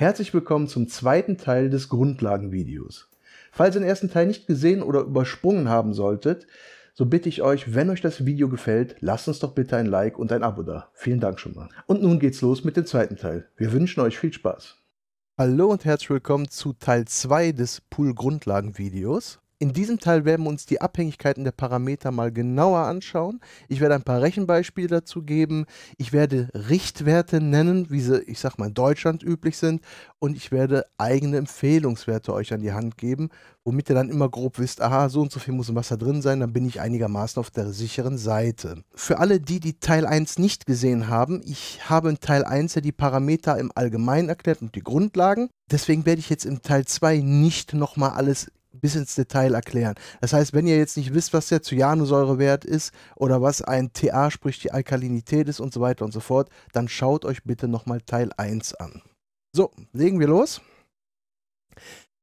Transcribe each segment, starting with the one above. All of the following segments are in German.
Herzlich willkommen zum zweiten Teil des Grundlagenvideos. Falls ihr den ersten Teil nicht gesehen oder übersprungen haben solltet, so bitte ich euch, wenn euch das Video gefällt, lasst uns doch bitte ein Like und ein Abo da. Vielen Dank schon mal. Und nun geht's los mit dem zweiten Teil. Wir wünschen euch viel Spaß. Hallo und herzlich willkommen zu Teil 2 des Pool Grundlagenvideos. In diesem Teil werden wir uns die Abhängigkeiten der Parameter mal genauer anschauen. Ich werde ein paar Rechenbeispiele dazu geben. Ich werde Richtwerte nennen, wie sie, ich sag mal, in Deutschland üblich sind. Und ich werde eigene Empfehlungswerte euch an die Hand geben, womit ihr dann immer grob wisst, aha, so und so viel muss im Wasser drin sein, dann bin ich einigermaßen auf der sicheren Seite. Für alle die, die Teil 1 nicht gesehen haben, ich habe in Teil 1 ja die Parameter im Allgemeinen erklärt und die Grundlagen. Deswegen werde ich jetzt im Teil 2 nicht nochmal alles bis ins Detail erklären. Das heißt, wenn ihr jetzt nicht wisst, was der Cyanosäurewert ist oder was ein TA, sprich die Alkalinität ist und so weiter und so fort, dann schaut euch bitte nochmal Teil 1 an. So, legen wir los.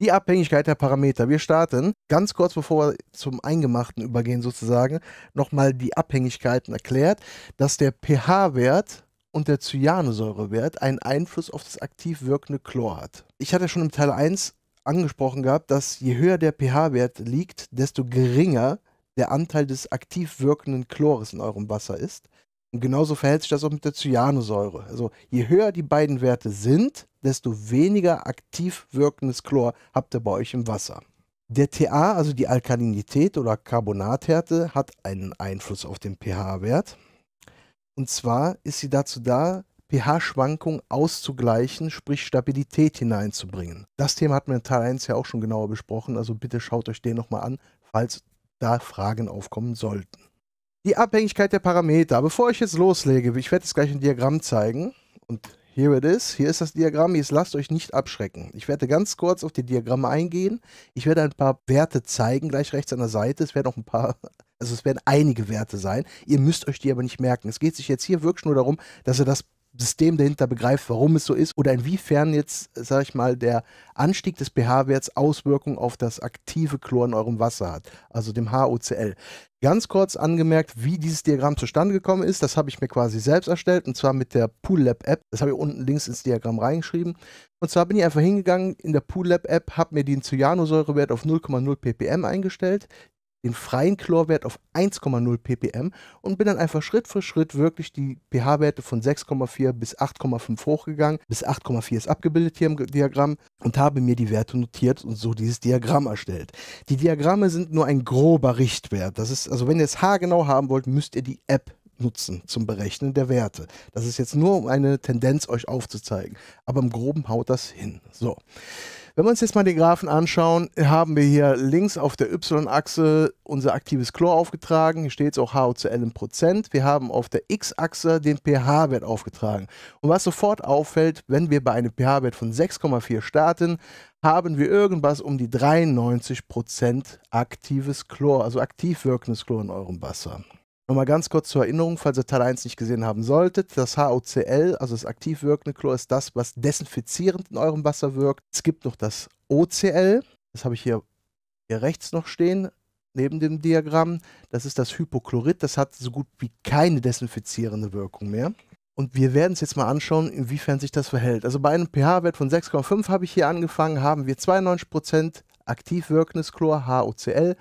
Die Abhängigkeit der Parameter. Wir starten ganz kurz bevor wir zum Eingemachten übergehen sozusagen, nochmal die Abhängigkeiten erklärt, dass der pH-Wert und der Cyanosäurewert einen Einfluss auf das aktiv wirkende Chlor hat. Ich hatte schon im Teil 1 angesprochen gehabt, dass je höher der pH-Wert liegt, desto geringer der Anteil des aktiv wirkenden Chlores in eurem Wasser ist. Und genauso verhält sich das auch mit der Cyanosäure. Also je höher die beiden Werte sind, desto weniger aktiv wirkendes Chlor habt ihr bei euch im Wasser. Der TA, also die Alkalinität oder Carbonathärte, hat einen Einfluss auf den pH-Wert. Und zwar ist sie dazu da, pH-Schwankung auszugleichen, sprich Stabilität hineinzubringen. Das Thema hatten wir in Teil 1 ja auch schon genauer besprochen, also bitte schaut euch den nochmal an, falls da Fragen aufkommen sollten. Die Abhängigkeit der Parameter. Bevor ich jetzt loslege, ich werde jetzt gleich ein Diagramm zeigen und hier it is. Hier ist das Diagramm. Jetzt lasst euch nicht abschrecken. Ich werde ganz kurz auf die Diagramme eingehen. Ich werde ein paar Werte zeigen, gleich rechts an der Seite. Es werden auch ein paar, also es werden einige Werte sein. Ihr müsst euch die aber nicht merken. Es geht sich jetzt hier wirklich nur darum, dass ihr das System dahinter begreift, warum es so ist oder inwiefern jetzt, sag ich mal, der Anstieg des pH-Werts Auswirkungen auf das aktive Chlor in eurem Wasser hat, also dem HOCl. Ganz kurz angemerkt, wie dieses Diagramm zustande gekommen ist, das habe ich mir quasi selbst erstellt und zwar mit der Pool Lab App. Das habe ich unten links ins Diagramm reingeschrieben. Und zwar bin ich einfach hingegangen in der Pool Lab App, habe mir den Cyanosäurewert auf 0,0 ppm eingestellt den freien Chlorwert auf 1,0 ppm und bin dann einfach Schritt für Schritt wirklich die pH-Werte von 6,4 bis 8,5 hochgegangen. Bis 8,4 ist abgebildet hier im Diagramm und habe mir die Werte notiert und so dieses Diagramm erstellt. Die Diagramme sind nur ein grober Richtwert. Das ist, also wenn ihr es haargenau haben wollt, müsst ihr die App nutzen zum Berechnen der Werte. Das ist jetzt nur, um eine Tendenz euch aufzuzeigen. Aber im Groben haut das hin. So. Wenn wir uns jetzt mal den Graphen anschauen, haben wir hier links auf der Y-Achse unser aktives Chlor aufgetragen. Hier steht es auch HO zu L in Prozent. Wir haben auf der X-Achse den pH-Wert aufgetragen. Und was sofort auffällt, wenn wir bei einem pH-Wert von 6,4 starten, haben wir irgendwas um die 93% Prozent aktives Chlor, also aktiv wirkendes Chlor in eurem Wasser. Nochmal ganz kurz zur Erinnerung, falls ihr Teil 1 nicht gesehen haben solltet. Das HOCl, also das aktiv wirkende Chlor, ist das, was desinfizierend in eurem Wasser wirkt. Es gibt noch das OCl, das habe ich hier, hier rechts noch stehen, neben dem Diagramm. Das ist das Hypochlorid, das hat so gut wie keine desinfizierende Wirkung mehr. Und wir werden es jetzt mal anschauen, inwiefern sich das verhält. Also bei einem pH-Wert von 6,5 habe ich hier angefangen, haben wir 92% aktiv wirkendes Chlor, HOCl,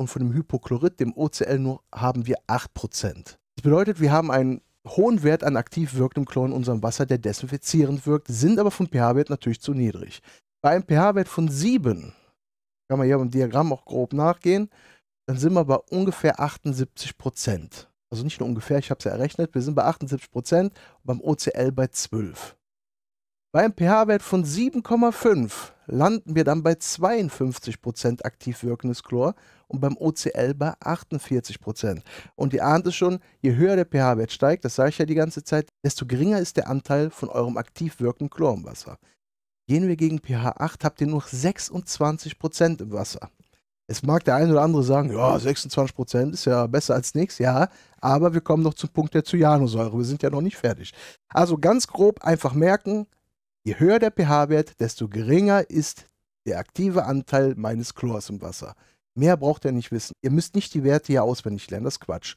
und von dem Hypochlorid, dem OCl, nur haben wir 8%. Das bedeutet, wir haben einen hohen Wert an aktiv wirkendem Chlor in unserem Wasser, der desinfizierend wirkt, sind aber vom pH-Wert natürlich zu niedrig. Bei einem pH-Wert von 7, kann man hier beim Diagramm auch grob nachgehen, dann sind wir bei ungefähr 78%. Also nicht nur ungefähr, ich habe es ja errechnet, wir sind bei 78%, und beim OCl bei 12. Beim pH-Wert von 7,5 landen wir dann bei 52% aktiv wirkendes Chlor und beim OCL bei 48%. Und ihr ahnt es schon, je höher der pH-Wert steigt, das sage ich ja die ganze Zeit, desto geringer ist der Anteil von eurem aktiv wirkenden Chlor im Wasser. Gehen wir gegen pH 8, habt ihr nur 26% im Wasser. Es mag der eine oder andere sagen, ja, 26% ist ja besser als nichts, ja, aber wir kommen noch zum Punkt der Cyanosäure. Wir sind ja noch nicht fertig. Also ganz grob einfach merken, Je höher der pH-Wert, desto geringer ist der aktive Anteil meines Chlors im Wasser. Mehr braucht ihr nicht wissen. Ihr müsst nicht die Werte hier auswendig lernen, das ist Quatsch.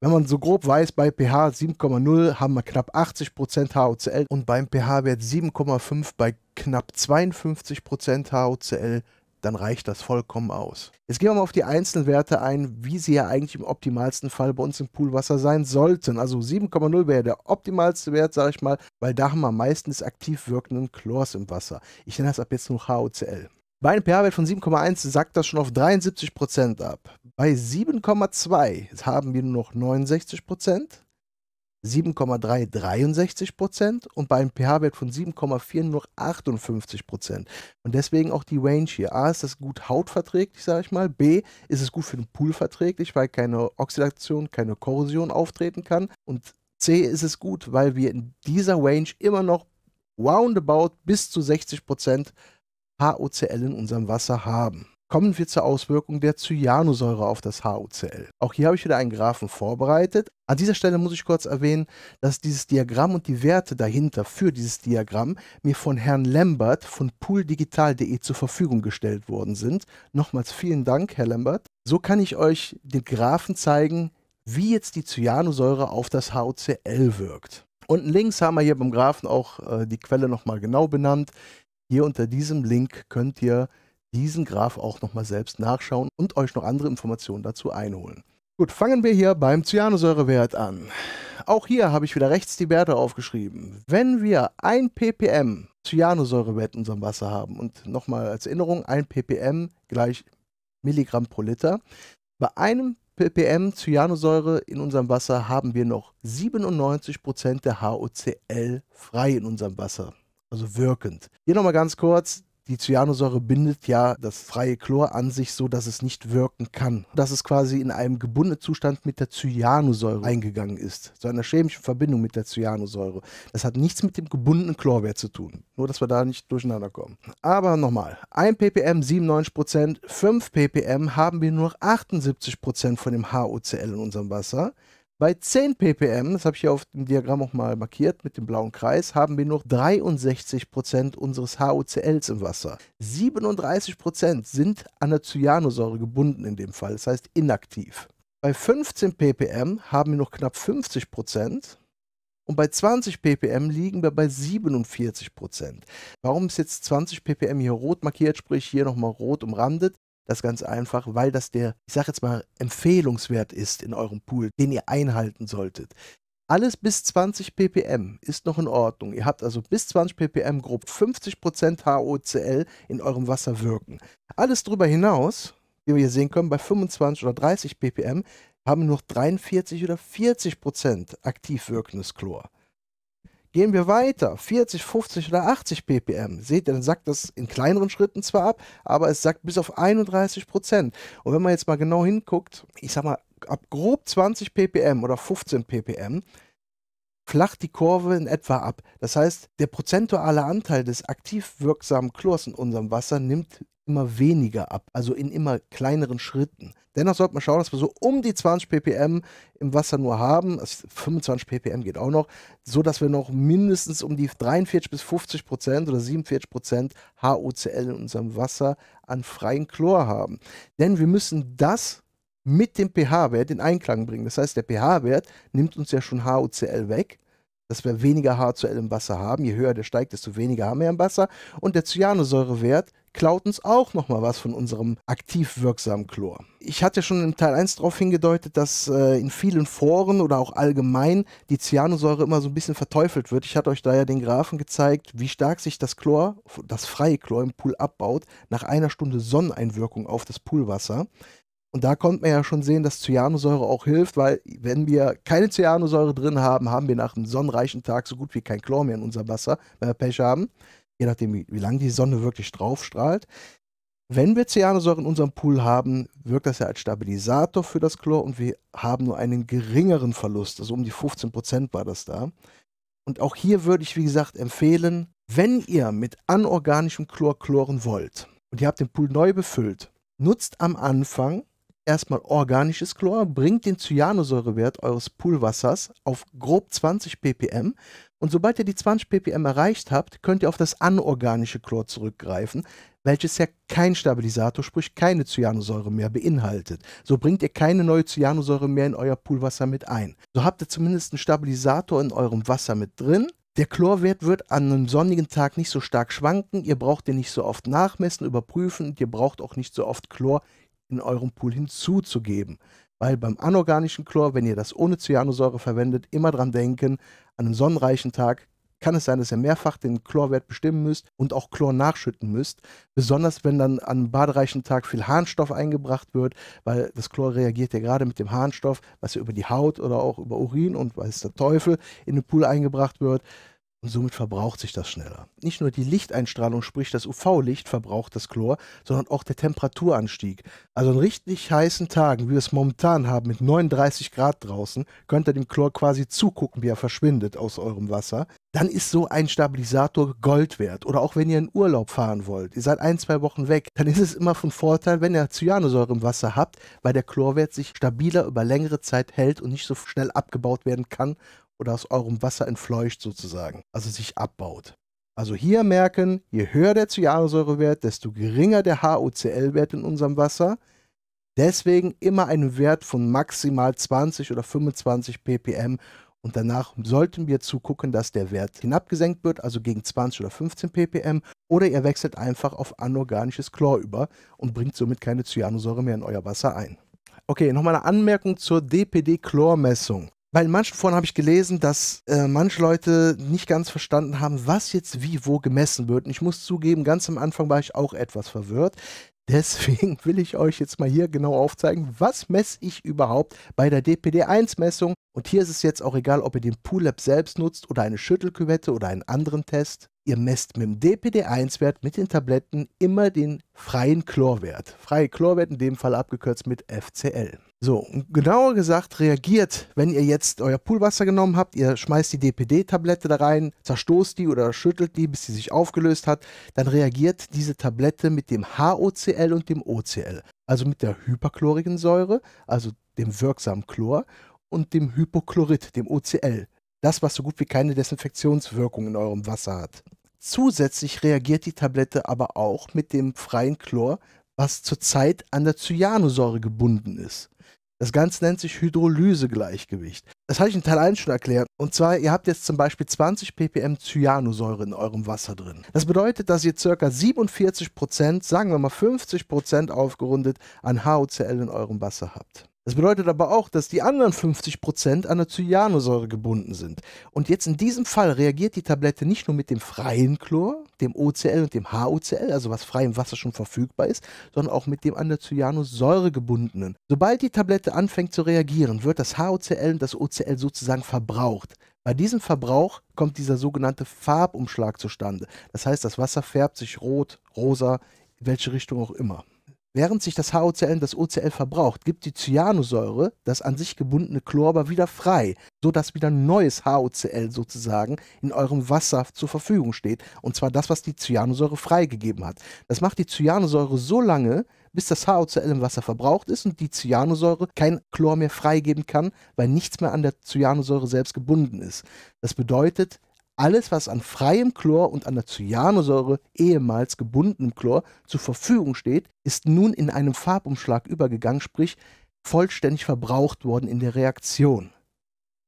Wenn man so grob weiß, bei pH 7,0 haben wir knapp 80% HOCl und beim pH-Wert 7,5 bei knapp 52% HOCl dann reicht das vollkommen aus. Jetzt gehen wir mal auf die einzelnen Werte ein, wie sie ja eigentlich im optimalsten Fall bei uns im Poolwasser sein sollten. Also 7,0 wäre der optimalste Wert, sage ich mal, weil da haben wir meistens aktiv wirkenden Chlors im Wasser. Ich nenne das ab jetzt nur HOCl. Bei einem pH-Wert von 7,1 sagt das schon auf 73% ab. Bei 7,2 haben wir nur noch 69%. 7,363 Prozent und bei einem pH-Wert von 7,4 nur 58 Prozent. Und deswegen auch die Range hier. A, ist das gut hautverträglich, sage ich mal. B, ist es gut für den Pool verträglich, weil keine Oxidation, keine Korrosion auftreten kann. Und C, ist es gut, weil wir in dieser Range immer noch roundabout bis zu 60 Prozent HOCl in unserem Wasser haben. Kommen wir zur Auswirkung der Cyanosäure auf das HUCL. Auch hier habe ich wieder einen Graphen vorbereitet. An dieser Stelle muss ich kurz erwähnen, dass dieses Diagramm und die Werte dahinter für dieses Diagramm mir von Herrn Lambert von pooldigital.de zur Verfügung gestellt worden sind. Nochmals vielen Dank, Herr Lambert. So kann ich euch den Graphen zeigen, wie jetzt die Cyanosäure auf das HUCL wirkt. Unten links haben wir hier beim Graphen auch äh, die Quelle nochmal genau benannt. Hier unter diesem Link könnt ihr diesen Graph auch nochmal selbst nachschauen und euch noch andere Informationen dazu einholen. Gut, fangen wir hier beim Cyanosäurewert an. Auch hier habe ich wieder rechts die Werte aufgeschrieben. Wenn wir 1 ppm Cyanosäurewert in unserem Wasser haben und nochmal als Erinnerung, 1 ppm gleich Milligramm pro Liter. Bei einem ppm Cyanosäure in unserem Wasser haben wir noch 97% der HOCl frei in unserem Wasser, also wirkend. Hier nochmal ganz kurz, die Cyanosäure bindet ja das freie Chlor an sich so, dass es nicht wirken kann. Dass es quasi in einem gebundenen Zustand mit der Cyanosäure eingegangen ist, zu einer chemischen Verbindung mit der Cyanosäure. Das hat nichts mit dem gebundenen Chlorwert zu tun. Nur, dass wir da nicht durcheinander kommen. Aber nochmal, 1 ppm 97%, 5 ppm haben wir nur 78% von dem HOCl in unserem Wasser. Bei 10 ppm, das habe ich hier auf dem Diagramm auch mal markiert mit dem blauen Kreis, haben wir nur 63% unseres HOCLs im Wasser. 37% sind an der Cyanosäure gebunden in dem Fall, das heißt inaktiv. Bei 15 ppm haben wir noch knapp 50% und bei 20 ppm liegen wir bei 47%. Warum ist jetzt 20 ppm hier rot markiert, sprich hier nochmal rot umrandet? Das ganz einfach, weil das der, ich sage jetzt mal, Empfehlungswert ist in eurem Pool, den ihr einhalten solltet. Alles bis 20 ppm ist noch in Ordnung. Ihr habt also bis 20 ppm grob 50% HOCl in eurem Wasser wirken. Alles darüber hinaus, wie wir hier sehen können, bei 25 oder 30 ppm haben nur noch 43 oder 40% aktiv wirkendes Chlor. Gehen wir weiter, 40, 50 oder 80 ppm. Seht ihr, dann sagt das in kleineren Schritten zwar ab, aber es sagt bis auf 31 Prozent. Und wenn man jetzt mal genau hinguckt, ich sag mal, ab grob 20 ppm oder 15 ppm flacht die Kurve in etwa ab. Das heißt, der prozentuale Anteil des aktiv wirksamen Chlors in unserem Wasser nimmt immer weniger ab, also in immer kleineren Schritten. Dennoch sollte man schauen, dass wir so um die 20 ppm im Wasser nur haben, also 25 ppm geht auch noch, so dass wir noch mindestens um die 43 bis 50 Prozent oder 47 Prozent HOCl in unserem Wasser an freien Chlor haben. Denn wir müssen das mit dem pH-Wert in Einklang bringen. Das heißt, der pH-Wert nimmt uns ja schon HOCl weg, dass wir weniger HOCl im Wasser haben. Je höher der steigt, desto weniger haben wir im Wasser. Und der Cyanosäurewert klaut uns auch nochmal was von unserem aktiv wirksamen Chlor. Ich hatte schon im Teil 1 darauf hingedeutet, dass äh, in vielen Foren oder auch allgemein die Cyanosäure immer so ein bisschen verteufelt wird. Ich hatte euch da ja den Graphen gezeigt, wie stark sich das Chlor, das freie Chlor im Pool abbaut, nach einer Stunde Sonneneinwirkung auf das Poolwasser. Und da konnte man ja schon sehen, dass Cyanosäure auch hilft, weil wenn wir keine Cyanosäure drin haben, haben wir nach einem sonnenreichen Tag so gut wie kein Chlor mehr in unser Wasser, wenn wir Pech haben. Je nachdem, wie, wie lange die Sonne wirklich drauf strahlt. Wenn wir Cyanosäure in unserem Pool haben, wirkt das ja als Stabilisator für das Chlor und wir haben nur einen geringeren Verlust, also um die 15 Prozent war das da. Und auch hier würde ich, wie gesagt, empfehlen, wenn ihr mit anorganischem Chlor chloren wollt und ihr habt den Pool neu befüllt, nutzt am Anfang erstmal organisches Chlor, bringt den Cyanosäurewert eures Poolwassers auf grob 20 ppm und sobald ihr die 20 ppm erreicht habt, könnt ihr auf das anorganische Chlor zurückgreifen, welches ja kein Stabilisator, sprich keine Cyanosäure mehr beinhaltet. So bringt ihr keine neue Cyanosäure mehr in euer Poolwasser mit ein. So habt ihr zumindest einen Stabilisator in eurem Wasser mit drin der Chlorwert wird an einem sonnigen Tag nicht so stark schwanken. Ihr braucht den nicht so oft nachmessen, überprüfen und ihr braucht auch nicht so oft Chlor in eurem Pool hinzuzugeben. Weil beim anorganischen Chlor, wenn ihr das ohne Cyanosäure verwendet, immer dran denken, an einem sonnenreichen Tag kann es sein, dass ihr mehrfach den Chlorwert bestimmen müsst und auch Chlor nachschütten müsst. Besonders wenn dann an einem badereichen Tag viel Harnstoff eingebracht wird, weil das Chlor reagiert ja gerade mit dem Harnstoff, was ja über die Haut oder auch über Urin und weiß der Teufel in den Pool eingebracht wird und somit verbraucht sich das schneller. Nicht nur die Lichteinstrahlung, sprich das UV-Licht, verbraucht das Chlor, sondern auch der Temperaturanstieg. Also an richtig heißen Tagen, wie wir es momentan haben, mit 39 Grad draußen, könnt ihr dem Chlor quasi zugucken, wie er verschwindet aus eurem Wasser. Dann ist so ein Stabilisator Gold wert. Oder auch wenn ihr in Urlaub fahren wollt, ihr seid ein, zwei Wochen weg, dann ist es immer von Vorteil, wenn ihr Cyanosäure im Wasser habt, weil der Chlorwert sich stabiler über längere Zeit hält und nicht so schnell abgebaut werden kann oder aus eurem Wasser entfleucht sozusagen, also sich abbaut. Also hier merken, je höher der Cyanosäurewert, desto geringer der HOCl-Wert in unserem Wasser. Deswegen immer einen Wert von maximal 20 oder 25 ppm und danach sollten wir zugucken, dass der Wert hinabgesenkt wird, also gegen 20 oder 15 ppm oder ihr wechselt einfach auf anorganisches Chlor über und bringt somit keine Cyanosäure mehr in euer Wasser ein. Okay, nochmal eine Anmerkung zur DPD-Chlormessung in manchen Foren habe ich gelesen, dass äh, manche Leute nicht ganz verstanden haben, was jetzt wie wo gemessen wird. Und ich muss zugeben, ganz am Anfang war ich auch etwas verwirrt. Deswegen will ich euch jetzt mal hier genau aufzeigen, was messe ich überhaupt bei der DPD-1-Messung. Und hier ist es jetzt auch egal, ob ihr den Pool-Lab selbst nutzt oder eine Schüttelküvette oder einen anderen Test. Ihr messt mit dem DPD-1-Wert mit den Tabletten immer den freien Chlorwert. Freie Chlorwert in dem Fall abgekürzt mit FCL. So, genauer gesagt reagiert, wenn ihr jetzt euer Poolwasser genommen habt, ihr schmeißt die DPD-Tablette da rein, zerstoßt die oder schüttelt die, bis sie sich aufgelöst hat, dann reagiert diese Tablette mit dem HOCl und dem OCl, also mit der hyperchlorigen Säure, also dem wirksamen Chlor und dem Hypochlorid, dem OCl. Das, was so gut wie keine Desinfektionswirkung in eurem Wasser hat. Zusätzlich reagiert die Tablette aber auch mit dem freien Chlor, was zurzeit an der Cyanosäure gebunden ist. Das Ganze nennt sich Hydrolysegleichgewicht. Das habe ich in Teil 1 schon erklärt. Und zwar, ihr habt jetzt zum Beispiel 20 ppm Cyanosäure in eurem Wasser drin. Das bedeutet, dass ihr ca. 47%, sagen wir mal 50% aufgerundet, an HOCl in eurem Wasser habt. Das bedeutet aber auch, dass die anderen 50% an der Cyanosäure gebunden sind. Und jetzt in diesem Fall reagiert die Tablette nicht nur mit dem freien Chlor, dem OCl und dem HOCl, also was frei im Wasser schon verfügbar ist, sondern auch mit dem an der Cyanosäure gebundenen. Sobald die Tablette anfängt zu reagieren, wird das HOCl und das OCl sozusagen verbraucht. Bei diesem Verbrauch kommt dieser sogenannte Farbumschlag zustande. Das heißt, das Wasser färbt sich rot, rosa, in welche Richtung auch immer. Während sich das HOCl und das OCl verbraucht, gibt die Cyanosäure das an sich gebundene Chlor aber wieder frei, sodass wieder neues HOCl sozusagen in eurem Wasser zur Verfügung steht. Und zwar das, was die Cyanosäure freigegeben hat. Das macht die Cyanosäure so lange, bis das HOCl im Wasser verbraucht ist und die Cyanosäure kein Chlor mehr freigeben kann, weil nichts mehr an der Cyanosäure selbst gebunden ist. Das bedeutet, alles, was an freiem Chlor und an der Cyanosäure, ehemals gebundenem Chlor, zur Verfügung steht, ist nun in einen Farbumschlag übergegangen, sprich vollständig verbraucht worden in der Reaktion.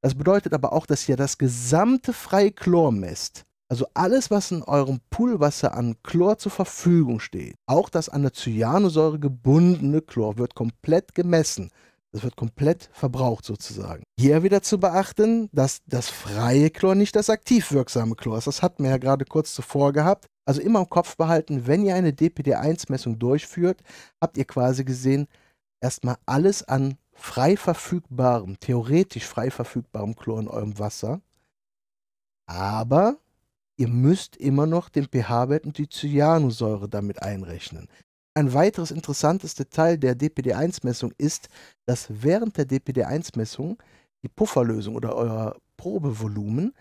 Das bedeutet aber auch, dass ihr das gesamte freie Chlor messt. Also alles, was in eurem Poolwasser an Chlor zur Verfügung steht, auch das an der Cyanosäure gebundene Chlor wird komplett gemessen. Das wird komplett verbraucht sozusagen. Hier wieder zu beachten, dass das freie Chlor nicht das aktiv wirksame Chlor ist. Das hatten wir ja gerade kurz zuvor gehabt. Also immer im Kopf behalten, wenn ihr eine DPD-1-Messung durchführt, habt ihr quasi gesehen, erstmal alles an frei verfügbarem, theoretisch frei verfügbarem Chlor in eurem Wasser. Aber ihr müsst immer noch den pH-Wert und die Cyanosäure damit einrechnen. Ein weiteres interessantes Detail der DPD-1-Messung ist, dass während der DPD-1-Messung die Pufferlösung oder euer Probevolumen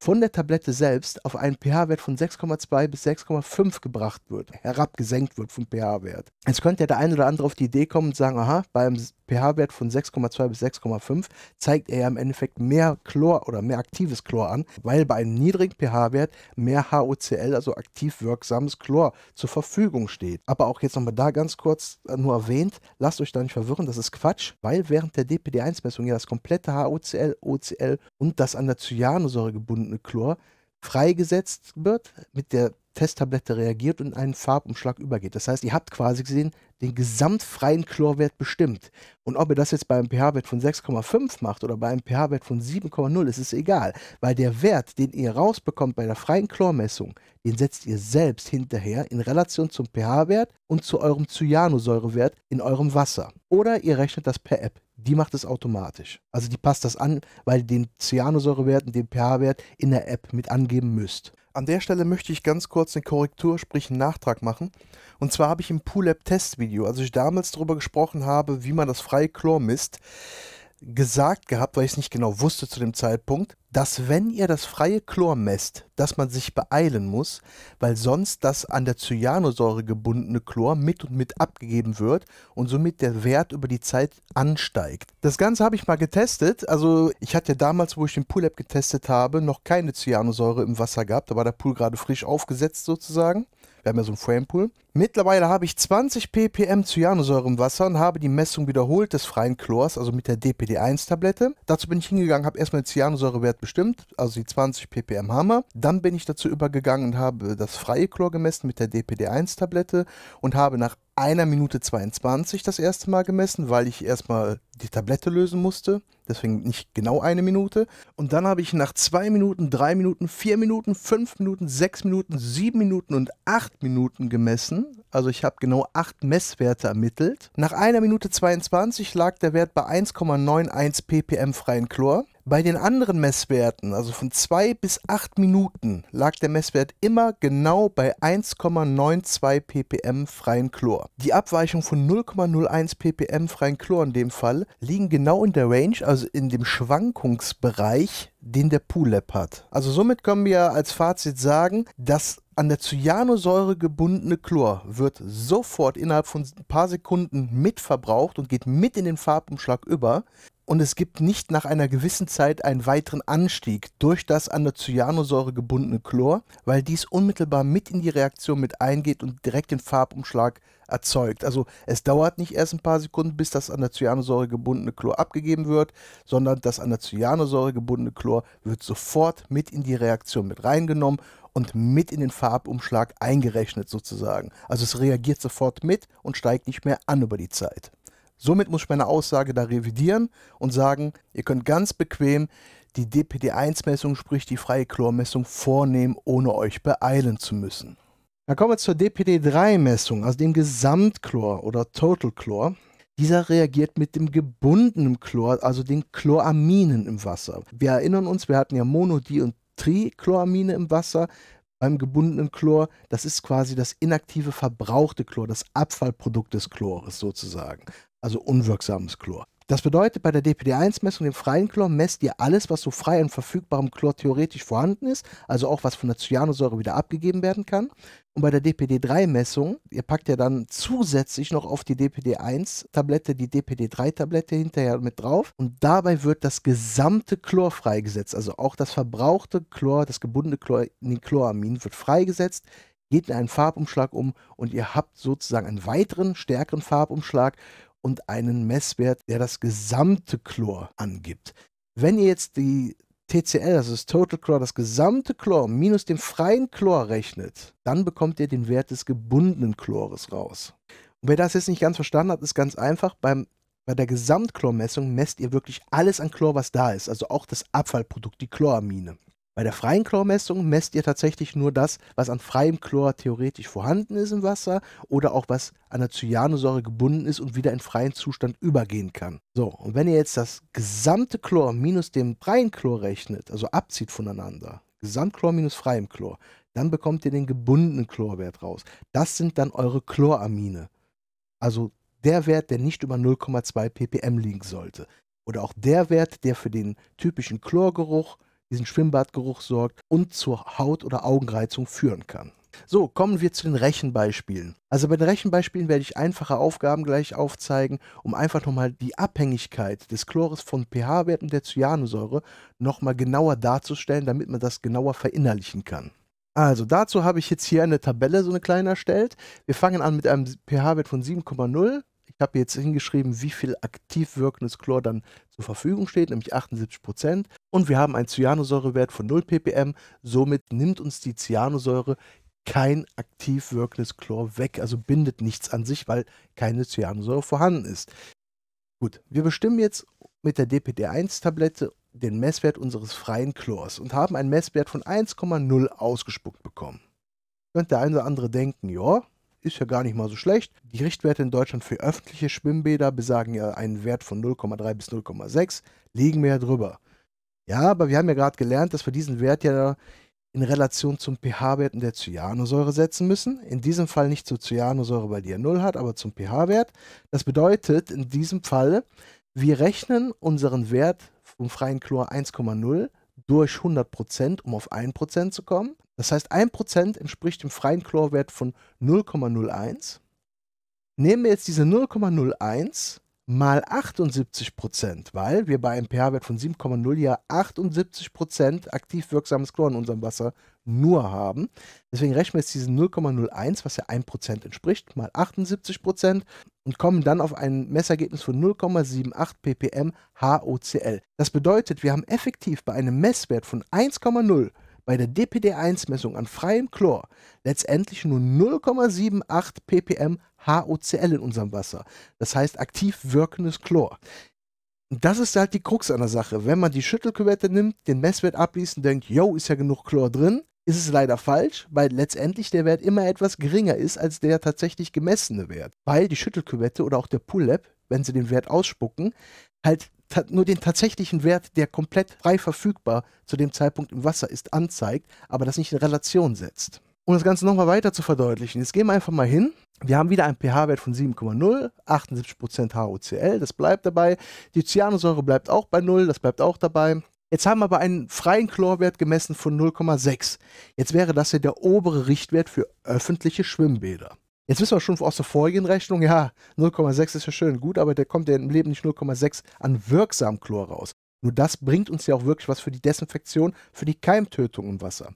von der Tablette selbst auf einen pH-Wert von 6,2 bis 6,5 gebracht wird, herabgesenkt wird vom pH-Wert. Jetzt könnte der eine oder andere auf die Idee kommen und sagen, aha, beim pH-Wert von 6,2 bis 6,5 zeigt er ja im Endeffekt mehr Chlor oder mehr aktives Chlor an, weil bei einem niedrigen pH-Wert mehr HOCl, also aktiv wirksames Chlor, zur Verfügung steht. Aber auch jetzt nochmal da ganz kurz äh, nur erwähnt, lasst euch da nicht verwirren, das ist Quatsch, weil während der DPD1-Messung ja das komplette HOCl, OCl und das an der Cyanosäure gebunden verbundene Chlor freigesetzt wird, mit der Testtablette reagiert und einen Farbumschlag übergeht. Das heißt, ihr habt quasi gesehen den gesamtfreien Chlorwert bestimmt. Und ob ihr das jetzt bei einem pH-Wert von 6,5 macht oder bei einem pH-Wert von 7,0, ist es egal, weil der Wert, den ihr rausbekommt bei der freien Chlormessung, den setzt ihr selbst hinterher in Relation zum pH-Wert und zu eurem Cyanosäurewert in eurem Wasser. Oder ihr rechnet das per App die macht es automatisch. Also die passt das an, weil ihr den Cyanosäurewert und den pH-Wert in der App mit angeben müsst. An der Stelle möchte ich ganz kurz eine Korrektur, sprich einen Nachtrag machen. Und zwar habe ich im Pool-App-Testvideo, als ich damals darüber gesprochen habe, wie man das freie Chlor misst, gesagt gehabt, weil ich es nicht genau wusste zu dem Zeitpunkt, dass wenn ihr das freie Chlor messt, dass man sich beeilen muss, weil sonst das an der Cyanosäure gebundene Chlor mit und mit abgegeben wird und somit der Wert über die Zeit ansteigt. Das Ganze habe ich mal getestet. Also ich hatte damals, wo ich den Pool app getestet habe, noch keine Cyanosäure im Wasser gehabt. Da war der Pool gerade frisch aufgesetzt sozusagen. Wir haben ja so einen Frame Pool. Mittlerweile habe ich 20 ppm Cyanosäure im Wasser und habe die Messung wiederholt des freien Chlors, also mit der DPD1-Tablette. Dazu bin ich hingegangen, habe erstmal den Cyanosäurewert bestimmt, also die 20 ppm Hammer. Dann bin ich dazu übergegangen und habe das freie Chlor gemessen mit der DPD1-Tablette und habe nach einer Minute 22 das erste Mal gemessen, weil ich erstmal die Tablette lösen musste. Deswegen nicht genau eine Minute. Und dann habe ich nach zwei Minuten, drei Minuten, vier Minuten, fünf Minuten, sechs Minuten, sieben Minuten und acht Minuten gemessen messen. Also ich habe genau acht Messwerte ermittelt. Nach einer Minute 22 lag der Wert bei 1,91 ppm freien Chlor. Bei den anderen Messwerten, also von 2 bis 8 Minuten, lag der Messwert immer genau bei 1,92 ppm freien Chlor. Die Abweichung von 0,01 ppm freien Chlor in dem Fall liegen genau in der Range, also in dem Schwankungsbereich, den der Pool Lab hat. Also somit können wir als Fazit sagen, dass an der Cyanosäure gebundene Chlor wird sofort innerhalb von ein paar Sekunden mitverbraucht und geht mit in den Farbumschlag über. Und es gibt nicht nach einer gewissen Zeit einen weiteren Anstieg durch das an der Cyanosäure gebundene Chlor, weil dies unmittelbar mit in die Reaktion mit eingeht und direkt den Farbumschlag erzeugt. Also es dauert nicht erst ein paar Sekunden, bis das an der Cyanosäure gebundene Chlor abgegeben wird, sondern das an der Cyanosäure gebundene Chlor wird sofort mit in die Reaktion mit reingenommen und mit in den Farbumschlag eingerechnet sozusagen. Also es reagiert sofort mit und steigt nicht mehr an über die Zeit. Somit muss ich meine Aussage da revidieren und sagen, ihr könnt ganz bequem die DPD1-Messung, sprich die freie Chlormessung, vornehmen, ohne euch beeilen zu müssen. Dann kommen wir zur DPD3-Messung, also dem Gesamtchlor oder Total Chlor. Dieser reagiert mit dem gebundenen Chlor, also den Chloraminen im Wasser. Wir erinnern uns, wir hatten ja Monodi- Di und Trichloramine im Wasser beim gebundenen Chlor. Das ist quasi das inaktive, verbrauchte Chlor, das Abfallprodukt des Chlores sozusagen. Also unwirksames Chlor. Das bedeutet, bei der DPD-1-Messung, dem freien Chlor, messt ihr alles, was so frei an verfügbarem Chlor theoretisch vorhanden ist, also auch was von der Cyanosäure wieder abgegeben werden kann. Und bei der DPD-3-Messung, ihr packt ja dann zusätzlich noch auf die DPD-1-Tablette die DPD-3-Tablette hinterher mit drauf. Und dabei wird das gesamte Chlor freigesetzt, also auch das verbrauchte Chlor, das gebundene Chlor, Chloramin wird freigesetzt geht in einen Farbumschlag um und ihr habt sozusagen einen weiteren, stärkeren Farbumschlag und einen Messwert, der das gesamte Chlor angibt. Wenn ihr jetzt die TCl, also das Total Chlor, das gesamte Chlor minus dem freien Chlor rechnet, dann bekommt ihr den Wert des gebundenen Chlores raus. Und wer das jetzt nicht ganz verstanden hat, ist ganz einfach. Beim, bei der Gesamtchlormessung messt ihr wirklich alles an Chlor, was da ist, also auch das Abfallprodukt, die Chloramine. Bei der freien Chlormessung messt ihr tatsächlich nur das, was an freiem Chlor theoretisch vorhanden ist im Wasser oder auch was an der Cyanosäure gebunden ist und wieder in freien Zustand übergehen kann. So, und wenn ihr jetzt das gesamte Chlor minus dem freien Chlor rechnet, also abzieht voneinander, Gesamtchlor minus freiem Chlor, dann bekommt ihr den gebundenen Chlorwert raus. Das sind dann eure Chloramine. Also der Wert, der nicht über 0,2 ppm liegen sollte. Oder auch der Wert, der für den typischen Chlorgeruch diesen Schwimmbadgeruch sorgt und zur Haut- oder Augenreizung führen kann. So, kommen wir zu den Rechenbeispielen. Also bei den Rechenbeispielen werde ich einfache Aufgaben gleich aufzeigen, um einfach nochmal die Abhängigkeit des Chlores von ph werten der Cyanosäure nochmal genauer darzustellen, damit man das genauer verinnerlichen kann. Also dazu habe ich jetzt hier eine Tabelle, so eine kleine erstellt. Wir fangen an mit einem pH-Wert von 7,0 ich habe jetzt hingeschrieben, wie viel aktiv wirkendes Chlor dann zur Verfügung steht, nämlich 78%. Und wir haben einen Cyanosäurewert von 0 ppm. Somit nimmt uns die Cyanosäure kein aktiv wirkendes Chlor weg, also bindet nichts an sich, weil keine Cyanosäure vorhanden ist. Gut, wir bestimmen jetzt mit der DPD1-Tablette den Messwert unseres freien Chlors und haben einen Messwert von 1,0 ausgespuckt bekommen. Könnte der eine oder andere denken, ja, ist ja gar nicht mal so schlecht. Die Richtwerte in Deutschland für öffentliche Schwimmbäder besagen ja einen Wert von 0,3 bis 0,6, liegen wir ja drüber. Ja, aber wir haben ja gerade gelernt, dass wir diesen Wert ja in Relation zum pH-Werten der Cyanosäure setzen müssen. In diesem Fall nicht zur Cyanosäure, weil die ja 0 hat, aber zum pH-Wert. Das bedeutet in diesem Fall, wir rechnen unseren Wert vom freien Chlor 1,0 durch 100%, um auf 1% zu kommen. Das heißt, 1% entspricht dem freien Chlorwert von 0,01. Nehmen wir jetzt diese 0,01 mal 78%, weil wir bei einem pH-Wert von 7,0 ja 78% aktiv wirksames Chlor in unserem Wasser nur haben. Deswegen rechnen wir jetzt diese 0,01, was ja 1% entspricht, mal 78% und kommen dann auf ein Messergebnis von 0,78 ppm HOCl. Das bedeutet, wir haben effektiv bei einem Messwert von 1,0 bei der DPD1-Messung an freiem Chlor letztendlich nur 0,78 ppm HOCl in unserem Wasser. Das heißt aktiv wirkendes Chlor. das ist halt die Krux an der Sache. Wenn man die Schüttelküvette nimmt, den Messwert abliest und denkt, yo, ist ja genug Chlor drin, ist es leider falsch, weil letztendlich der Wert immer etwas geringer ist als der tatsächlich gemessene Wert. Weil die Schüttelküvette oder auch der Pull-Lab, wenn sie den Wert ausspucken, halt nur den tatsächlichen Wert, der komplett frei verfügbar zu dem Zeitpunkt im Wasser ist, anzeigt, aber das nicht in Relation setzt. Um das Ganze nochmal weiter zu verdeutlichen, jetzt gehen wir einfach mal hin. Wir haben wieder einen pH-Wert von 7,0, 78% HOCl, das bleibt dabei. Die Cyanosäure bleibt auch bei 0, das bleibt auch dabei. Jetzt haben wir aber einen freien Chlorwert gemessen von 0,6. Jetzt wäre das ja der obere Richtwert für öffentliche Schwimmbäder. Jetzt wissen wir schon aus der vorigen Rechnung, ja, 0,6 ist ja schön gut, aber da kommt ja im Leben nicht 0,6 an wirksamem Chlor raus. Nur das bringt uns ja auch wirklich was für die Desinfektion, für die Keimtötung im Wasser.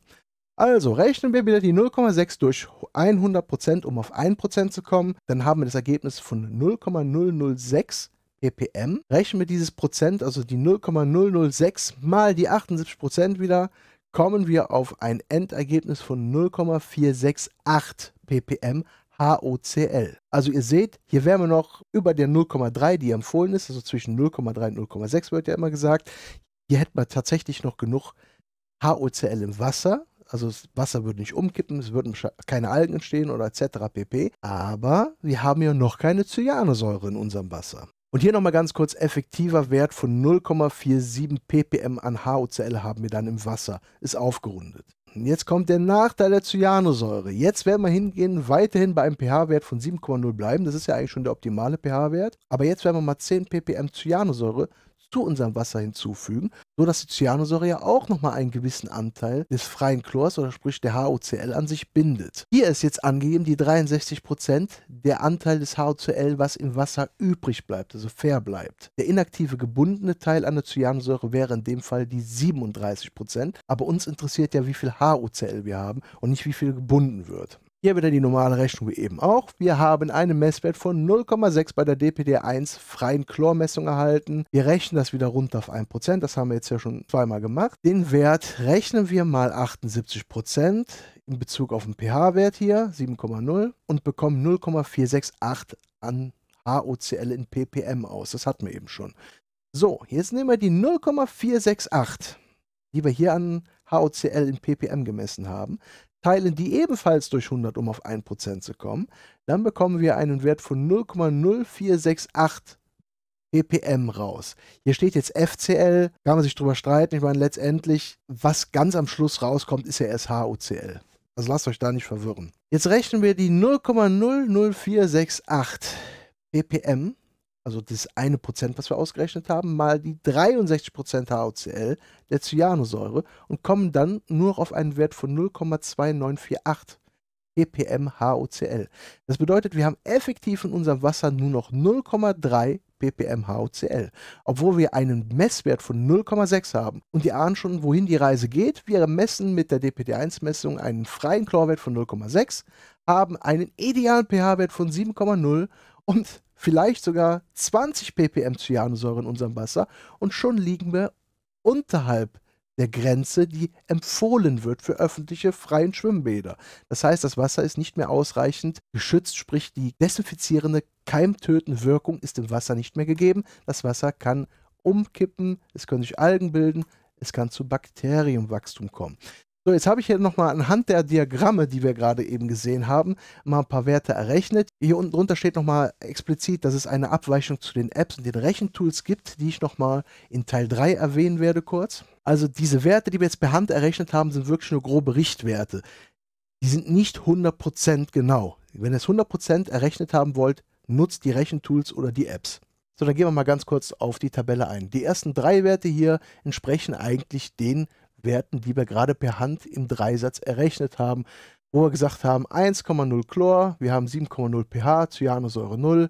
Also rechnen wir wieder die 0,6 durch 100%, um auf 1% zu kommen. Dann haben wir das Ergebnis von 0,006 ppm. Rechnen wir dieses Prozent, also die 0,006 mal die 78% wieder, kommen wir auf ein Endergebnis von 0,468 ppm HOCl. Also ihr seht, hier wären wir noch über der 0,3, die empfohlen ist, also zwischen 0,3 und 0,6 wird ja immer gesagt. Hier hätten wir tatsächlich noch genug HOCl im Wasser. Also das Wasser würde nicht umkippen, es würden keine Algen entstehen oder etc. pp. Aber wir haben ja noch keine Cyanosäure in unserem Wasser. Und hier nochmal ganz kurz, effektiver Wert von 0,47 ppm an HOCl haben wir dann im Wasser, ist aufgerundet. Jetzt kommt der Nachteil der Cyanosäure. Jetzt werden wir hingehen, weiterhin bei einem pH-Wert von 7,0 bleiben. Das ist ja eigentlich schon der optimale pH-Wert. Aber jetzt werden wir mal 10 ppm Cyanosäure zu unserem Wasser hinzufügen, sodass die Cyanosäure ja auch nochmal einen gewissen Anteil des freien Chlors oder sprich der HOCl an sich bindet. Hier ist jetzt angegeben die 63% der Anteil des HOCl, was im Wasser übrig bleibt, also fair bleibt. Der inaktive gebundene Teil an der Cyanosäure wäre in dem Fall die 37%, aber uns interessiert ja, wie viel HOCl wir haben und nicht wie viel gebunden wird. Hier wieder die normale Rechnung wie eben auch. Wir haben einen Messwert von 0,6 bei der DPD1 freien Chlormessung erhalten. Wir rechnen das wieder runter auf 1%. Das haben wir jetzt ja schon zweimal gemacht. Den Wert rechnen wir mal 78% in Bezug auf den pH-Wert hier, 7,0, und bekommen 0,468 an HOCl in ppm aus. Das hatten wir eben schon. So, jetzt nehmen wir die 0,468, die wir hier an HOCl in ppm gemessen haben, teilen die ebenfalls durch 100, um auf 1% zu kommen, dann bekommen wir einen Wert von 0,0468 ppm raus. Hier steht jetzt FCL, kann man sich drüber streiten. Ich meine, letztendlich, was ganz am Schluss rauskommt, ist ja erst Also lasst euch da nicht verwirren. Jetzt rechnen wir die 0,00468 ppm also das eine Prozent, was wir ausgerechnet haben, mal die 63 Prozent HOCl der Cyanosäure und kommen dann nur noch auf einen Wert von 0,2948 ppm HOCl. Das bedeutet, wir haben effektiv in unserem Wasser nur noch 0,3 ppm HOCl, obwohl wir einen Messwert von 0,6 haben. Und die ahnen schon, wohin die Reise geht. Wir messen mit der DPD1-Messung einen freien Chlorwert von 0,6, haben einen idealen pH-Wert von 7,0 und vielleicht sogar 20 ppm Cyanosäure in unserem Wasser und schon liegen wir unterhalb der Grenze, die empfohlen wird für öffentliche freien Schwimmbäder. Das heißt, das Wasser ist nicht mehr ausreichend geschützt, sprich die desinfizierende, keimtötende Wirkung ist im Wasser nicht mehr gegeben. Das Wasser kann umkippen, es können sich Algen bilden, es kann zu Bakterienwachstum kommen. So, jetzt habe ich hier nochmal anhand der Diagramme, die wir gerade eben gesehen haben, mal ein paar Werte errechnet. Hier unten drunter steht nochmal explizit, dass es eine Abweichung zu den Apps und den Rechentools gibt, die ich nochmal in Teil 3 erwähnen werde kurz. Also diese Werte, die wir jetzt per Hand errechnet haben, sind wirklich nur grobe Richtwerte. Die sind nicht 100% genau. Wenn ihr es 100% errechnet haben wollt, nutzt die Rechentools oder die Apps. So, dann gehen wir mal ganz kurz auf die Tabelle ein. Die ersten drei Werte hier entsprechen eigentlich den Werten, die wir gerade per Hand im Dreisatz errechnet haben, wo wir gesagt haben 1,0 Chlor, wir haben 7,0 pH, Cyanosäure 0,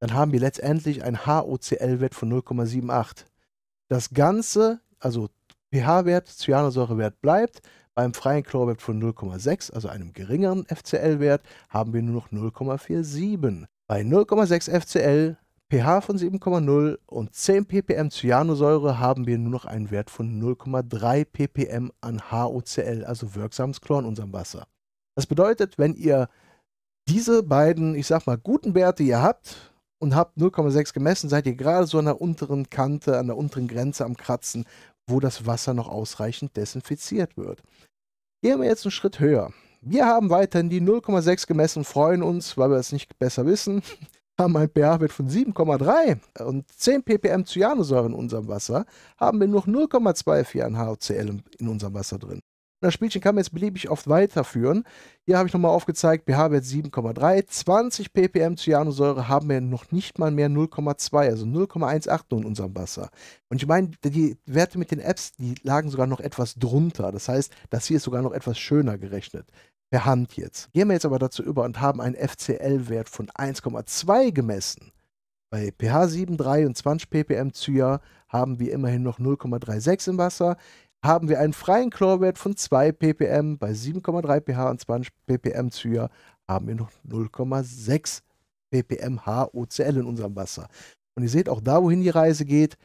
dann haben wir letztendlich einen HOCl-Wert von 0,78. Das Ganze, also pH-Wert, Cyanosäure-Wert bleibt, beim freien Chlorwert von 0,6, also einem geringeren FCl-Wert, haben wir nur noch 0,47. Bei 0,6 FCl pH von 7,0 und 10 ppm Cyanosäure haben wir nur noch einen Wert von 0,3 ppm an HOCl, also wirksames Chlor in unserem Wasser. Das bedeutet, wenn ihr diese beiden, ich sag mal, guten Werte ihr habt und habt 0,6 gemessen, seid ihr gerade so an der unteren Kante, an der unteren Grenze am Kratzen, wo das Wasser noch ausreichend desinfiziert wird. Gehen wir jetzt einen Schritt höher. Wir haben weiterhin die 0,6 gemessen, freuen uns, weil wir es nicht besser wissen haben einen pH-Wert von 7,3 und 10 ppm Cyanosäure in unserem Wasser, haben wir nur 0,24 an HCl in unserem Wasser drin. Und das Spielchen kann man jetzt beliebig oft weiterführen. Hier habe ich nochmal aufgezeigt, pH-Wert 7,3, 20 ppm Cyanosäure haben wir noch nicht mal mehr 0,2, also 0,18 nur in unserem Wasser. Und ich meine, die Werte mit den Apps, die lagen sogar noch etwas drunter. Das heißt, das hier ist sogar noch etwas schöner gerechnet per Hand jetzt. Gehen wir jetzt aber dazu über und haben einen FCL-Wert von 1,2 gemessen. Bei pH 7,3 und 20 ppm Cya haben wir immerhin noch 0,36 im Wasser. Haben wir einen freien Chlorwert von 2 ppm. Bei 7,3 pH und 20 ppm Cya haben wir noch 0,6 ppm HOCl in unserem Wasser. Und ihr seht auch da, wohin die Reise geht.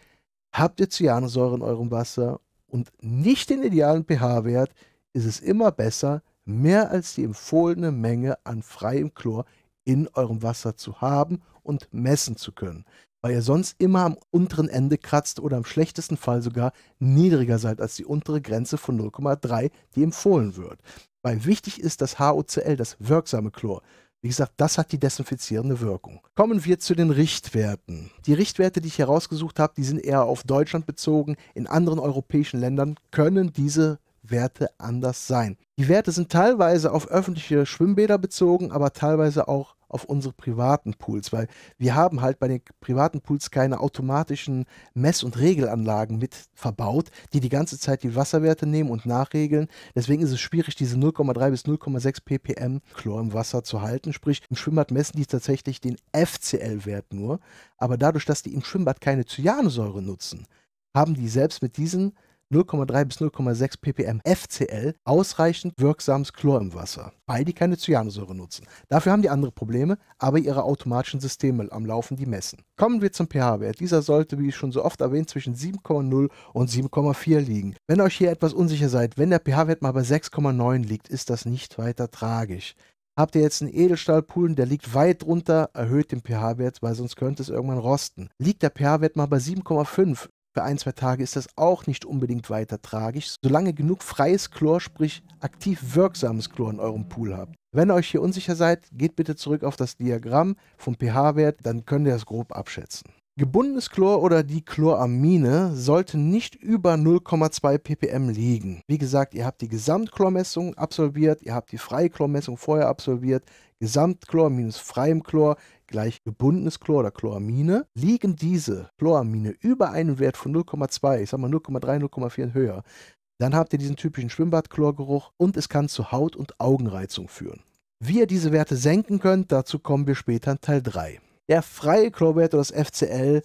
Habt ihr Cyanosäure in eurem Wasser und nicht den idealen pH-Wert, ist es immer besser, mehr als die empfohlene Menge an freiem Chlor in eurem Wasser zu haben und messen zu können, weil ihr sonst immer am unteren Ende kratzt oder im schlechtesten Fall sogar niedriger seid als die untere Grenze von 0,3, die empfohlen wird. Weil wichtig ist das HOCl, das wirksame Chlor. Wie gesagt, das hat die desinfizierende Wirkung. Kommen wir zu den Richtwerten. Die Richtwerte, die ich herausgesucht habe, die sind eher auf Deutschland bezogen. In anderen europäischen Ländern können diese Werte anders sein. Die Werte sind teilweise auf öffentliche Schwimmbäder bezogen, aber teilweise auch auf unsere privaten Pools, weil wir haben halt bei den privaten Pools keine automatischen Mess- und Regelanlagen mit verbaut, die die ganze Zeit die Wasserwerte nehmen und nachregeln. Deswegen ist es schwierig, diese 0,3 bis 0,6 ppm Chlor im Wasser zu halten. Sprich, im Schwimmbad messen die tatsächlich den FCL-Wert nur. Aber dadurch, dass die im Schwimmbad keine Cyanusäure nutzen, haben die selbst mit diesen 0,3 bis 0,6 ppm FCL ausreichend wirksames Chlor im Wasser, weil die keine Cyanosäure nutzen. Dafür haben die andere Probleme, aber ihre automatischen Systeme am Laufen, die messen. Kommen wir zum pH-Wert. Dieser sollte, wie ich schon so oft erwähnt, zwischen 7,0 und 7,4 liegen. Wenn euch hier etwas unsicher seid, wenn der pH-Wert mal bei 6,9 liegt, ist das nicht weiter tragisch. Habt ihr jetzt einen Edelstahlpullen, der liegt weit runter, erhöht den pH-Wert, weil sonst könnte es irgendwann rosten. Liegt der pH-Wert mal bei 7,5, für ein, zwei Tage ist das auch nicht unbedingt weiter tragisch, solange genug freies Chlor, sprich aktiv wirksames Chlor in eurem Pool habt. Wenn ihr euch hier unsicher seid, geht bitte zurück auf das Diagramm vom pH-Wert, dann könnt ihr das grob abschätzen. Gebundenes Chlor oder die Chloramine sollten nicht über 0,2 ppm liegen. Wie gesagt, ihr habt die Gesamtchlormessung absolviert, ihr habt die freie Chlormessung vorher absolviert, Gesamtchlor minus freiem Chlor gleich gebundenes Chlor oder Chloramine. Liegen diese Chloramine über einen Wert von 0,2, ich sag mal 0,3, 0,4 höher, dann habt ihr diesen typischen Schwimmbadchlorgeruch und es kann zu Haut- und Augenreizung führen. Wie ihr diese Werte senken könnt, dazu kommen wir später in Teil 3. Der freie Chlorwert oder das FCL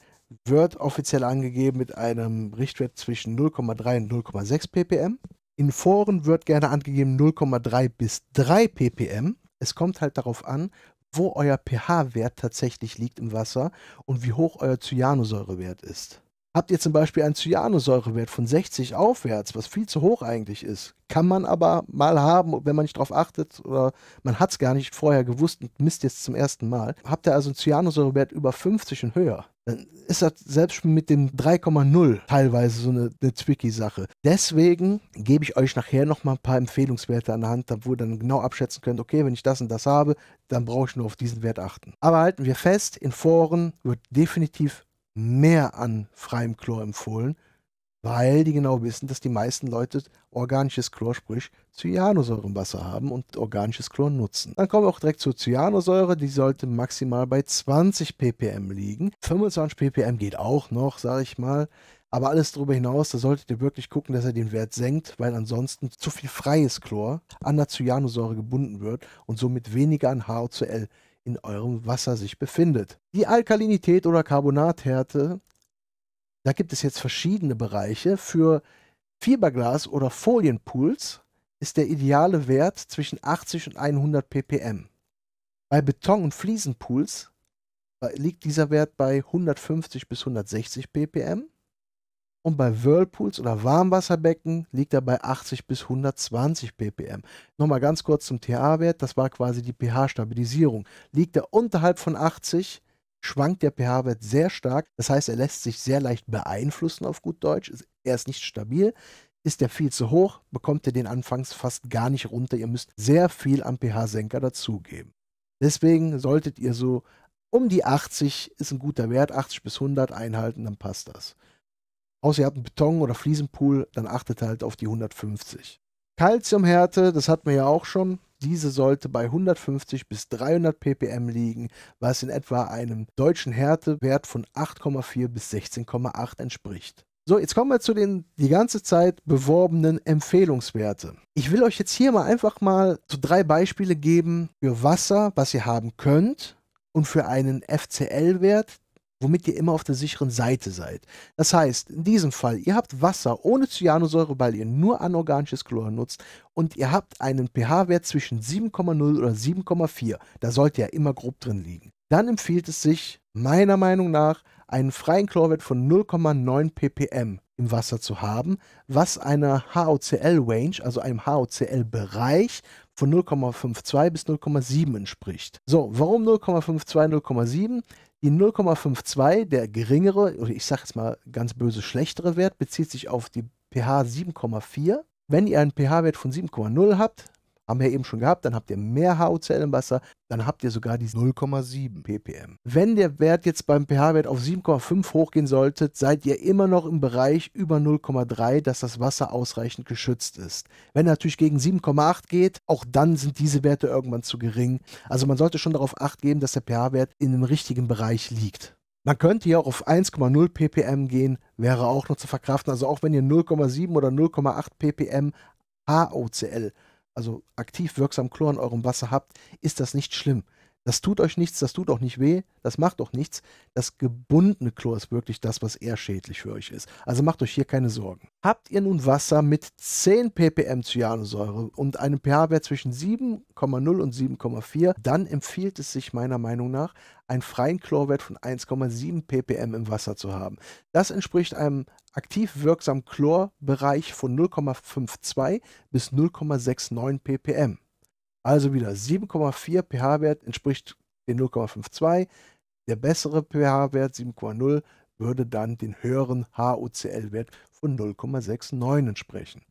wird offiziell angegeben mit einem Richtwert zwischen 0,3 und 0,6 ppm. In Foren wird gerne angegeben 0,3 bis 3 ppm. Es kommt halt darauf an, wo euer pH-Wert tatsächlich liegt im Wasser und wie hoch euer Cyanosäurewert ist. Habt ihr zum Beispiel einen Cyanosäurewert von 60 aufwärts, was viel zu hoch eigentlich ist, kann man aber mal haben, wenn man nicht darauf achtet oder man hat es gar nicht vorher gewusst und misst jetzt zum ersten Mal. Habt ihr also einen Cyanosäurewert über 50 und höher, dann ist das selbst mit dem 3,0 teilweise so eine, eine Tricky-Sache. Deswegen gebe ich euch nachher nochmal ein paar Empfehlungswerte an der Hand, wo ihr dann genau abschätzen könnt, okay, wenn ich das und das habe, dann brauche ich nur auf diesen Wert achten. Aber halten wir fest, in Foren wird definitiv mehr an freiem Chlor empfohlen, weil die genau wissen, dass die meisten Leute organisches Chlor, sprich Cyanosäure im Wasser haben und organisches Chlor nutzen. Dann kommen wir auch direkt zur Cyanosäure, die sollte maximal bei 20 ppm liegen. 25 ppm geht auch noch, sage ich mal. Aber alles darüber hinaus, da solltet ihr wirklich gucken, dass ihr den Wert senkt, weil ansonsten zu viel freies Chlor an der Cyanosäure gebunden wird und somit weniger an HOCl in eurem Wasser sich befindet. Die Alkalinität oder Carbonathärte da gibt es jetzt verschiedene Bereiche. Für Fiberglas oder Folienpools ist der ideale Wert zwischen 80 und 100 ppm. Bei Beton- und Fliesenpools liegt dieser Wert bei 150 bis 160 ppm. Und bei Whirlpools oder Warmwasserbecken liegt er bei 80 bis 120 ppm. Nochmal ganz kurz zum TA-Wert, das war quasi die pH-Stabilisierung. Liegt er unterhalb von 80, schwankt der pH-Wert sehr stark. Das heißt, er lässt sich sehr leicht beeinflussen auf gut Deutsch. Er ist nicht stabil. Ist er viel zu hoch, bekommt ihr den anfangs fast gar nicht runter. Ihr müsst sehr viel am pH-Senker dazugeben. Deswegen solltet ihr so um die 80 ist ein guter Wert, 80 bis 100 einhalten, dann passt das. Außer ihr habt einen Beton- oder Fliesenpool, dann achtet halt auf die 150. Calciumhärte, das hatten wir ja auch schon. Diese sollte bei 150 bis 300 ppm liegen, was in etwa einem deutschen Härtewert von 8,4 bis 16,8 entspricht. So, jetzt kommen wir zu den die ganze Zeit beworbenen Empfehlungswerte. Ich will euch jetzt hier mal einfach mal so drei Beispiele geben für Wasser, was ihr haben könnt und für einen FCL-Wert, womit ihr immer auf der sicheren Seite seid. Das heißt, in diesem Fall, ihr habt Wasser ohne Cyanosäure, weil ihr nur anorganisches Chlor nutzt und ihr habt einen pH-Wert zwischen 7,0 oder 7,4. Da sollte ja immer grob drin liegen. Dann empfiehlt es sich, meiner Meinung nach, einen freien Chlorwert von 0,9 ppm im Wasser zu haben, was einer HOCl-Range, also einem HOCl-Bereich von 0,52 bis 0,7 entspricht. So, warum 0,52, 0,7? Die 0,52, der geringere, oder ich sage jetzt mal ganz böse schlechtere Wert, bezieht sich auf die pH 7,4. Wenn ihr einen pH-Wert von 7,0 habt, haben wir eben schon gehabt. Dann habt ihr mehr HOCl im Wasser. Dann habt ihr sogar die 0,7 ppm. Wenn der Wert jetzt beim pH-Wert auf 7,5 hochgehen sollte, seid ihr immer noch im Bereich über 0,3, dass das Wasser ausreichend geschützt ist. Wenn natürlich gegen 7,8 geht, auch dann sind diese Werte irgendwann zu gering. Also man sollte schon darauf acht geben, dass der pH-Wert in dem richtigen Bereich liegt. Man könnte ja auch auf 1,0 ppm gehen, wäre auch noch zu verkraften. Also auch wenn ihr 0,7 oder 0,8 ppm HOCl also aktiv wirksam Chlor in eurem Wasser habt, ist das nicht schlimm. Das tut euch nichts, das tut auch nicht weh, das macht auch nichts. Das gebundene Chlor ist wirklich das, was eher schädlich für euch ist. Also macht euch hier keine Sorgen. Habt ihr nun Wasser mit 10 ppm Cyanosäure und einem pH-Wert zwischen 7,0 und 7,4, dann empfiehlt es sich meiner Meinung nach, einen freien Chlorwert von 1,7 ppm im Wasser zu haben. Das entspricht einem aktiv wirksamen Chlorbereich von 0,52 bis 0,69 ppm. Also wieder 7,4 pH-Wert entspricht den 0,52. Der bessere pH-Wert 7,0 würde dann den höheren HOCl-Wert von 0,69 entsprechen.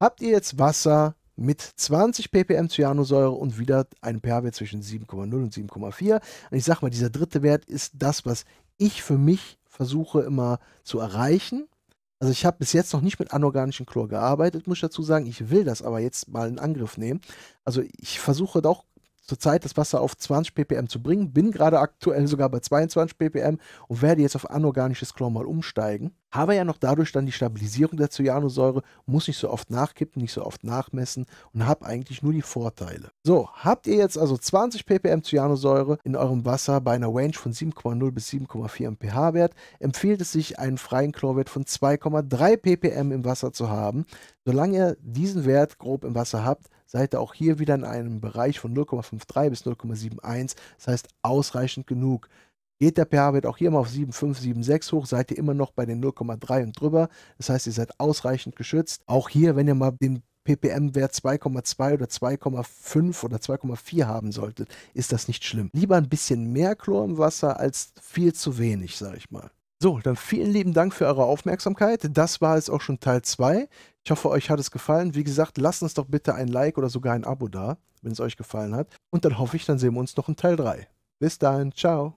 Habt ihr jetzt Wasser mit 20 ppm Cyanosäure und wieder einen pH-Wert zwischen 7,0 und 7,4. Und ich sage mal, dieser dritte Wert ist das, was ich für mich versuche immer zu erreichen. Also ich habe bis jetzt noch nicht mit anorganischem Chlor gearbeitet, muss ich dazu sagen. Ich will das aber jetzt mal in Angriff nehmen. Also ich versuche auch zurzeit das Wasser auf 20 ppm zu bringen. Bin gerade aktuell sogar bei 22 ppm und werde jetzt auf anorganisches Chlor mal umsteigen. Habe ja noch dadurch dann die Stabilisierung der Cyanosäure, muss nicht so oft nachkippen, nicht so oft nachmessen und habe eigentlich nur die Vorteile. So, habt ihr jetzt also 20 ppm Cyanosäure in eurem Wasser bei einer Range von 7,0 bis 7,4 mph wert empfiehlt es sich, einen freien Chlorwert von 2,3 ppm im Wasser zu haben. Solange ihr diesen Wert grob im Wasser habt, seid ihr auch hier wieder in einem Bereich von 0,53 bis 0,71. Das heißt ausreichend genug. Geht der pH wert auch hier mal auf 7,5, 7,6 hoch, seid ihr immer noch bei den 0,3 und drüber. Das heißt, ihr seid ausreichend geschützt. Auch hier, wenn ihr mal den ppm-Wert 2,2 oder 2,5 oder 2,4 haben solltet, ist das nicht schlimm. Lieber ein bisschen mehr Chlor im Wasser als viel zu wenig, sag ich mal. So, dann vielen lieben Dank für eure Aufmerksamkeit. Das war jetzt auch schon Teil 2. Ich hoffe, euch hat es gefallen. Wie gesagt, lasst uns doch bitte ein Like oder sogar ein Abo da, wenn es euch gefallen hat. Und dann hoffe ich, dann sehen wir uns noch in Teil 3. Bis dahin, ciao.